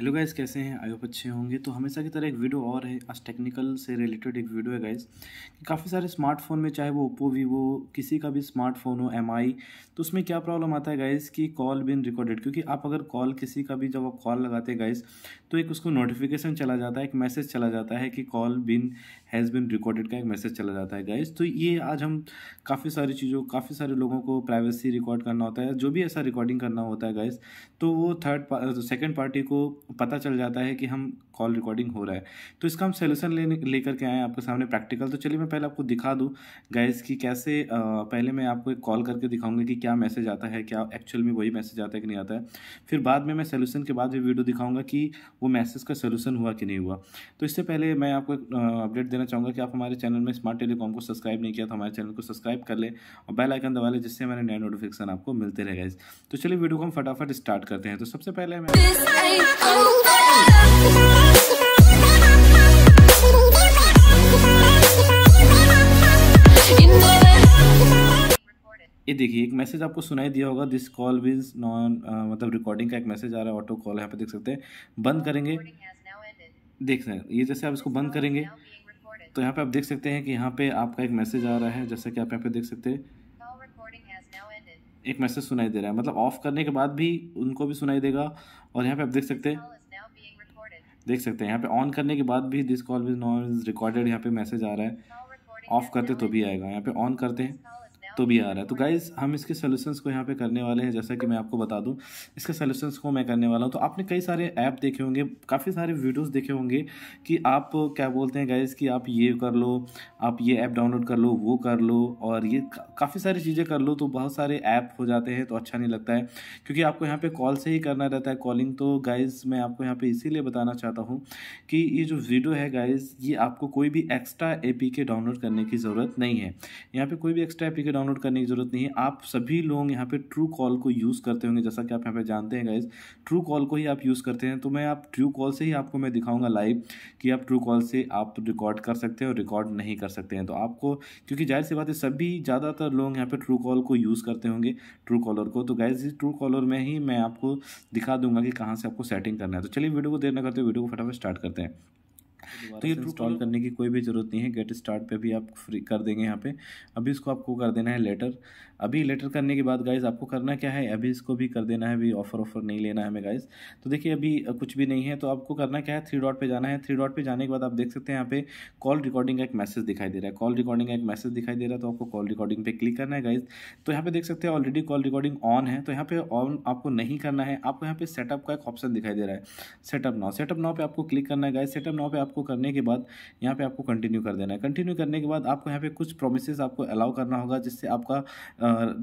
hello guys कैसे हैं आयोप अच्छे होंगे तो हमेशा की तरह एक वीडियो और है आज टेक्निकल से रिलेटेड एक वीडियो है गाइस काफ़ी सारे स्मार्टफोन में चाहे वो ओप्पो वीवो किसी का भी स्मार्टफोन हो एम तो उसमें क्या प्रॉब्लम आता है गाइस कि कॉल बिन रिकॉर्डेड क्योंकि आप अगर कॉल किसी का भी जब आप कॉल लगाते हैं गाइस तो एक उसको नोटिफिकेशन चला जाता है एक मैसेज चला जाता है कि call been has been recorded का एक मैसेज चला जाता है गाइस तो ये आज हम काफ़ी सारी चीज़ों काफ़ी सारे लोगों को प्राइवेसी रिकॉर्ड करना होता है जो भी ऐसा रिकॉर्डिंग करना होता है गाइस तो वो थर्ड सेकेंड पार्टी को पता चल जाता है कि हम कॉल रिकॉर्डिंग हो रहा है तो इसका हम सोल्यूशन लेने लेकर के आए आपके सामने प्रैक्टिकल तो चलिए मैं पहले आपको दिखा दूँ गैस कि कैसे आ, पहले मैं आपको एक कॉल करके दिखाऊंगा कि क्या मैसेज आता है क्या एक्चुअल में वही मैसेज आता है कि नहीं आता है फिर बाद में मैं सोल्यूशन के बाद भी वीडियो दिखाऊंगा कि वो मैसेज का सोल्यूशन हुआ कि नहीं हुआ तो इससे पहले मैं आपको एक अपडेट देना चाहूँगा कि आप हमारे चैनल में स्मार्ट टेलीकॉम को सब्सक्राइब नहीं किया तो हमारे चैनल को सब्सक्राइब कर ले और बेल आइकन दबा ले जिससे हमारे नए नोटिफिकेशन आपको मिलते रहेगा तो चलिए वीडियो को हम फटाफट स्टार्ट करते हैं तो सबसे पहले मैं ये देखिए एक मैसेज आपको सुनाई दिया होगा दिस कॉल विज नॉन मतलब रिकॉर्डिंग का एक मैसेज आ रहा है ऑटो कॉल यहाँ पे देख सकते हैं बंद करेंगे देख सकते ये जैसे आप इसको बंद करेंगे तो यहाँ पे आप देख सकते हैं कि यहाँ पे आपका एक मैसेज आ रहा है जैसे कि आप यहाँ पे देख सकते हैं एक मैसेज सुनाई दे रहा है मतलब ऑफ करने के बाद भी उनको भी सुनाई देगा और यहाँ पे आप देख सकते हैं देख सकते हैं यहाँ पे ऑन करने के बाद भी this call is not is recorded यहाँ पे मैसेज आ रहा है ऑफ करते तो भी आएगा यहाँ पे ऑन करते हैं तो भी आ रहा है तो गाइज हम इसके सोल्यूशंस को यहाँ पे करने वाले हैं जैसा कि मैं आपको बता दूँ इसके सोल्यूशंस को मैं करने वाला हूँ तो आपने कई सारे ऐप देखे होंगे काफ़ी सारे वीडियोस देखे होंगे कि आप क्या बोलते हैं गाइज कि आप ये कर लो आप ये ऐप डाउनलोड कर लो वो कर लो और ये काफ़ी सारी चीज़ें कर लो तो बहुत सारे ऐप हो जाते हैं तो अच्छा नहीं लगता है क्योंकि आपको यहाँ पर कॉल से ही करना रहता है कॉलिंग तो गाइज़ मैं आपको यहाँ पर इसीलिए बताना चाहता हूँ कि ये जो वीडियो है गाइज़ ये आपको कोई भी एक्स्ट्रा ए डाउनलोड करने की ज़रूरत नहीं है यहाँ पर कोई भी एक्स्ट्रा ए डाउनलोड डाउनलोड करने की ज़रूरत नहीं है आप सभी लोग यहाँ पे ट्रू कॉल को यूज़ करते होंगे जैसा कि आप यहाँ पे जानते हैं गाइज ट्रू कॉल को ही आप यूज़ करते हैं तो मैं आप ट्रू कॉल से ही आपको मैं दिखाऊंगा लाइव कि आप ट्रू कॉल से आप रिकॉर्ड कर सकते हैं और रिकॉर्ड नहीं कर सकते हैं तो आपको क्योंकि जाहिर सी बात है सभी ज़्यादातर लोग यहाँ पर ट्रू कॉल को यूज़ करते होंगे ट्रू कॉलर को तो गाइज इस ट्रू कॉलर में ही मैं आपको दिखा दूंगा कि कहाँ से आपको सेटिंग करना है तो चलिए वीडियो को देर न करते वीडियो को फटाफट स्टार्ट करते हैं तो ये इंस्टॉल करने की कोई भी ज़रूरत नहीं है गेट स्टार्ट पे भी आप फ्री कर देंगे यहाँ पे अभी इसको आपको कर देना है लेटर अभी लेटर करने के बाद गाइज आपको करना क्या है अभी इसको भी कर देना है अभी ऑफर ऑफर नहीं लेना है हमें गाइज तो देखिए अभी कुछ भी नहीं है तो आपको करना क्या है थ्री डॉट पर जाना है थ्री डॉट पर जाने के बाद आप देख सकते हैं यहाँ पे कॉल रिकॉर्डिंग का एक मैसेज दिखाई दे रहा है कॉल रिकॉर्डिंग का एक मैसेज दिखाई दे रहा है तो आपको कॉल रिकॉर्डिंग पर क्लिक करना है गाइज तो यहाँ पे देख सकते हैं ऑलरेडी कॉल रिकॉर्डिंग ऑन है तो यहाँ पे ऑन आपको नहीं करना है आपको यहाँ पे सेटअप का एक ऑप्शन दिखाई दे रहा है सेटअप नाव सेटअप नाव पे आपको क्लिक करना है गाइज सेटअप नाव पे आपको आपको करने के बाद यहाँ पे आपको कंटिन्यू कर देना है कंटिन्यू करने के बाद आपको यहाँ पे कुछ प्रोमिसेस आपको अलाउ करना होगा जिससे आपका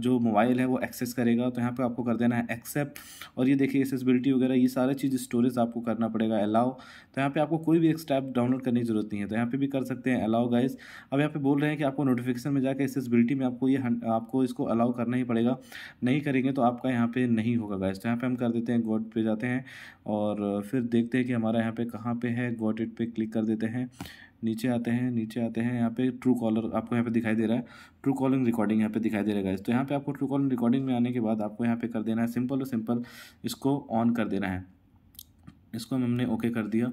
जो मोबाइल है वो एक्सेस करेगा तो यहाँ पे आपको कर देना है एक्सेप्ट और ये देखिए एसेसबिलिटी वगैरह ये सारे चीज़ स्टोरेज आपको करना पड़ेगा अलाउ तो यहाँ पर आपको कोई भी एक स्टैप डाउनलोड करने की जरूरत नहीं है तो यहाँ पर भी कर सकते हैं अलाउ गाइज अब यहाँ पर बोल रहे हैं कि आपको नोटिफिकेशन में जाकर एसेसबिलिटी में आपको ये आपको इसको अलाउ करना ही पड़ेगा नहीं करेंगे तो आपका यहाँ पर नहीं होगा गाइज तो यहाँ पर हम कर देते हैं गॉड पे जाते हैं और फिर देखते हैं कि हमारा यहाँ पे कहाँ पे है गॉट इट पे क्लिक क्लिक कर देते हैं नीचे आते हैं नीचे आते हैं यहाँ पे ट्रू कॉलर आपको यहाँ पे दिखाई दे रहा है ट्रू कॉलिंग रिकॉर्डिंग यहाँ पे दिखाई दे रहा है तो यहाँ पे आपको ट्रू कॉलिंग रिकॉर्डिंग में आने के बाद आपको यहाँ पे कर देना है सिंपल और सिंपल इसको ऑन कर देना है इसको हमने ओके कर दिया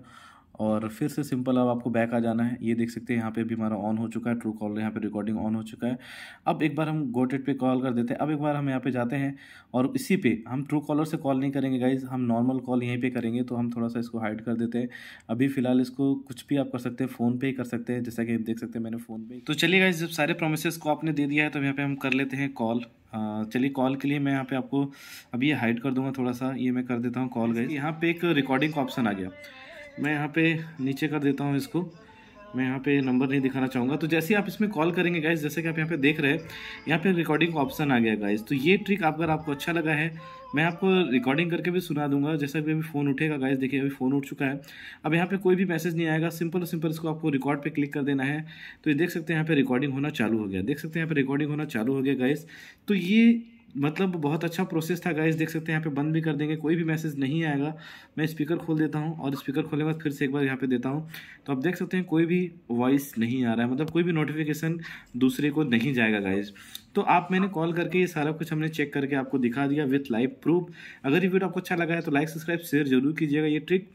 और फिर से सिंपल अब आपको बैक आ जाना है ये देख सकते हैं यहाँ पे भी हमारा ऑन हो चुका है ट्रू कॉल यहाँ पे रिकॉर्डिंग ऑन हो चुका है अब एक बार हम गोटेड पे कॉल कर देते हैं अब एक बार हम यहाँ पे जाते हैं और इसी पे हम ट्रू कॉलर से कॉल नहीं करेंगे गाइज हम नॉर्मल कॉल यहीं पे करेंगे तो हम थोड़ा सा इसको हाइड कर देते हैं अभी फिलहाल इसको कुछ भी आप कर सकते हैं फ़ोन पे ही कर सकते हैं जैसा कि देख सकते हैं मैंने फ़ोन पे तो चलिए गाइज जब सारे प्रोमिस को आपने दे दिया है तो यहाँ पर हम कर लेते हैं कॉल चलिए कॉल के लिए मैं यहाँ पर आपको अभी हाइड कर दूँगा थोड़ा सा ये मैं कर देता हूँ कॉल गई यहाँ पर एक रिकॉर्डिंग का ऑप्शन आ गया मैं यहाँ पे नीचे कर देता हूँ इसको मैं यहाँ पे नंबर नहीं दिखाना चाहूँगा तो जैसे ही आप इसमें कॉल करेंगे गाइज जैसे कि आप यहाँ पे देख रहे हैं यहाँ पे रिकॉर्डिंग का ऑप्शन आ गया गाइज तो ये ट्रिक अगर आपको अच्छा लगा है मैं आपको रिकॉर्डिंग करके भी सुना दूंगा जैसा कि अभी फ़ोन उठेगा गाइज देखिए अभी फ़ोन उठ चुका है अब यहाँ पे कोई भी मैसेज नहीं आएगा सिंपल और सिंपल इसको आपको रिकॉर्ड पर क्लिक कर देना है तो ये देख सकते हैं यहाँ पर रिकॉर्डिंग होना चालू हो गया देख सकते हैं यहाँ पर रिकॉर्डिंग होना चालू हो गया गाइज तो ये मतलब बहुत अच्छा प्रोसेस था गाइस देख सकते हैं यहाँ पे बंद भी कर देंगे कोई भी मैसेज नहीं आएगा मैं स्पीकर खोल देता हूँ और स्पीकर खोलने के बाद फिर से एक बार यहाँ पे देता हूँ तो आप देख सकते हैं कोई भी वॉइस नहीं आ रहा है मतलब कोई भी नोटिफिकेशन दूसरे को नहीं जाएगा गाइस तो आप मैंने कॉल करके ये सारा कुछ हमने चेक करके आपको दिखा दिया विथ लाइव प्रूफ अगर ये वीडियो आपको अच्छा लगा है तो लाइक सब्सक्राइब शेयर जरूर कीजिएगा ये ट्रिक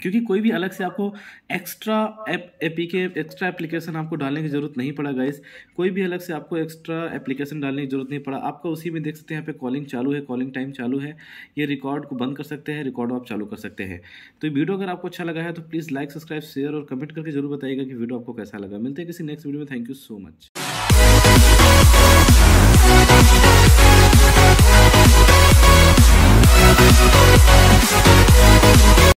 क्योंकि कोई भी अलग से आपको एक्स्ट्रा एप एपी के एक्स्ट्रा एप्लीकेशन आपको डालने की ज़रूरत नहीं पड़ा गाइस कोई भी अलग से आपको एक्स्ट्रा एप्लीकेशन डालने की ज़रूरत नहीं पड़ा आपका उसी में देख सकते हैं यहाँ पे कॉलिंग चालू है कॉलिंग टाइम चालू है ये रिकॉर्ड को बंद कर सकते हैं रिकॉर्ड आप चालू कर सकते हैं तो वीडियो अगर आपको अच्छा लगा है तो प्लीज़ लाइक सब्सक्राइब शेयर और कमेंट करके जरूर बताइएगा कि वीडियो आपको कैसा लगा मिलते हैं किसी नेक्स्ट वीडियो में थैंक यू सो मच